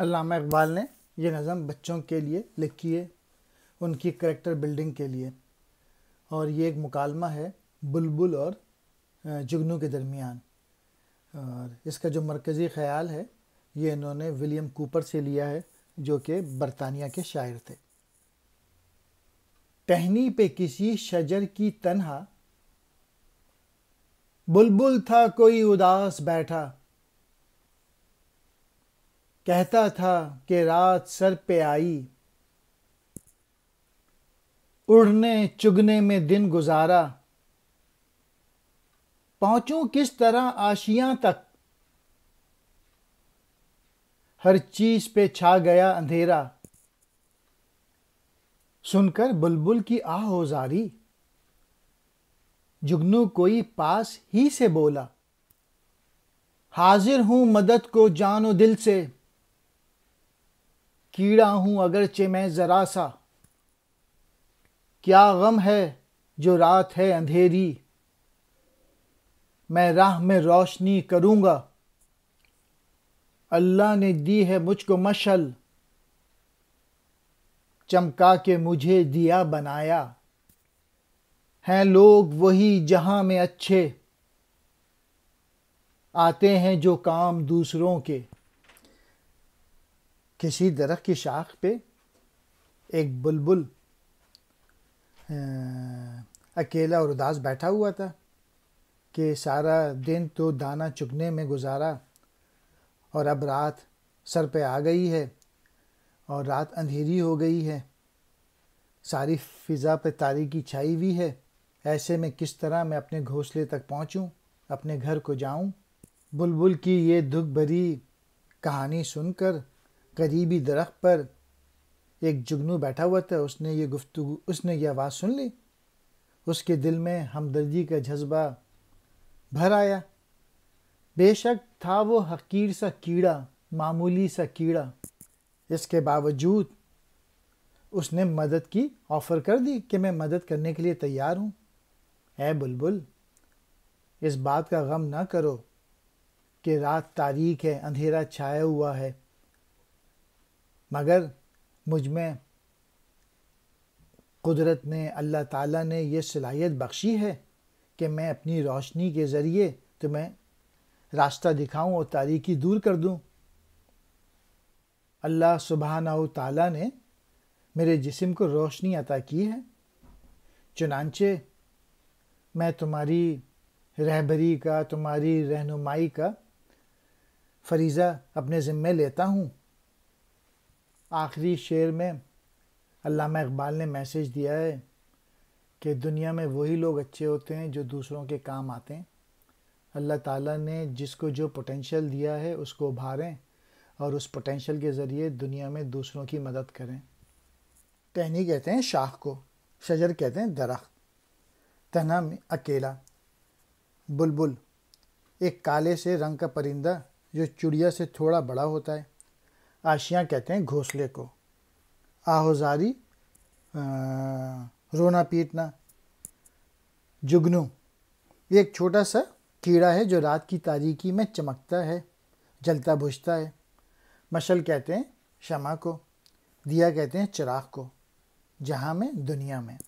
अलामा इकबाल ने यह नज़म बच्चों के लिए लिखी है उनकी करेक्टर बिल्डिंग के लिए और ये एक मुकालमा है बुलबुल और जुगनू के दरमियान और इसका जो मरकज़ी ख्याल है ये इन्होंने विलियम कूपर से लिया है जो कि बरतानिया के शायर थे टहनी पे किसी शजर की तनहा बुलबुल था कोई उदास बैठा कहता था कि रात सर पे आई उड़ने चुगने में दिन गुजारा पहुंचूं किस तरह आशिया तक हर चीज पे छा गया अंधेरा सुनकर बुलबुल की आहोजारी जुगनू कोई पास ही से बोला हाजिर हूं मदद को जानो दिल से कीड़ा हूँ अगरचे मैं ज़रा सा क्या गम है जो रात है अंधेरी मैं राह में रोशनी करूँगा अल्लाह ने दी है मुझको मशल चमका के मुझे दिया बनाया हैं लोग वही जहां में अच्छे आते हैं जो काम दूसरों के किसी दरख्त की शाख पे एक बुलबुल अकेला और उदास बैठा हुआ था कि सारा दिन तो दाना चुगने में गुजारा और अब रात सर पे आ गई है और रात अंधेरी हो गई है सारी फिज़ा पे तारीकी छाई हुई है ऐसे में किस तरह मैं अपने घोंसले तक पहुंचूं, अपने घर को जाऊं? बुलबुल की ये दुख भरी कहानी सुनकर करीबी दरख्त पर एक जुगनू बैठा हुआ था उसने ये गुफ्तु उसने ये आवाज़ सुन ली उसके दिल में हमदर्दी का जज्बा भर आया बेशक था वो हकीर सा कीड़ा मामूली सा कीड़ा इसके बावजूद उसने मदद की ऑफ़र कर दी कि मैं मदद करने के लिए तैयार हूँ ए बुलबुल इस बात का गम ना करो कि रात तारीख है अंधेरा छाया हुआ है मगर मुझ में कुदरत ने अल्लाह ताला ने यह सलाहियत बख्शी है कि मैं अपनी रोशनी के ज़रिए तुम्हें रास्ता दिखाऊं और तारीकी दूर कर दूं अल्लाह सुबहाना ताला ने मेरे जिस्म को रोशनी अता की है चुनानचे मैं तुम्हारी रहबरी का तुम्हारी रहनुमाई का फरीज़ा अपने ज़िम्मे लेता हूँ आखिरी शेर में अल्लामा इकबाल ने मैसेज दिया है कि दुनिया में वही लोग अच्छे होते हैं जो दूसरों के काम आते हैं अल्लाह ताला ने जिसको जो पोटेंशियल दिया है उसको उभारें और उस पोटेंशियल के ज़रिए दुनिया में दूसरों की मदद करें टहनी कहते हैं शाख को शजर कहते हैं दरख्त तना में अकेला बुलबुल एक काले से रंग का परिंदा जो चिड़िया से थोड़ा बड़ा होता है आशियाँ कहते हैं घोंसले को आहोजारी रोना पीटना जुगनू एक छोटा सा कीड़ा है जो रात की तारीकी में चमकता है जलता बुझता है मशल कहते हैं शमा को दिया कहते हैं चिराग को जहाँ में दुनिया में